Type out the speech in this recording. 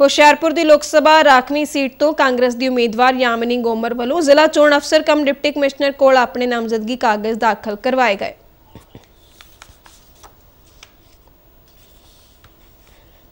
ਹੁਸ਼ਿਆਰਪੁਰ ਦੀ ਲੋਕ ਸਭਾ ਰਾਖਵੀਂ ਸੀਟ ਤੋਂ ਕਾਂਗਰਸ ਦੀ ਉਮੀਦਵਾਰ ਯਾਮਨੀ ਗੋਮਰ ਵੱਲੋਂ ਜ਼ਿਲ੍ਹਾ ਚੋਣ ਅਫਸਰ ਕਮ ਡਿਪਟੀ ਕਮਿਸ਼ਨਰ ਕੋਲ ਆਪਣੇ ਨਾਮਜ਼ਦਗੀ ਕਾਗਜ਼ ਦਾਖਲ ਕਰਵਾਏ ਗਏ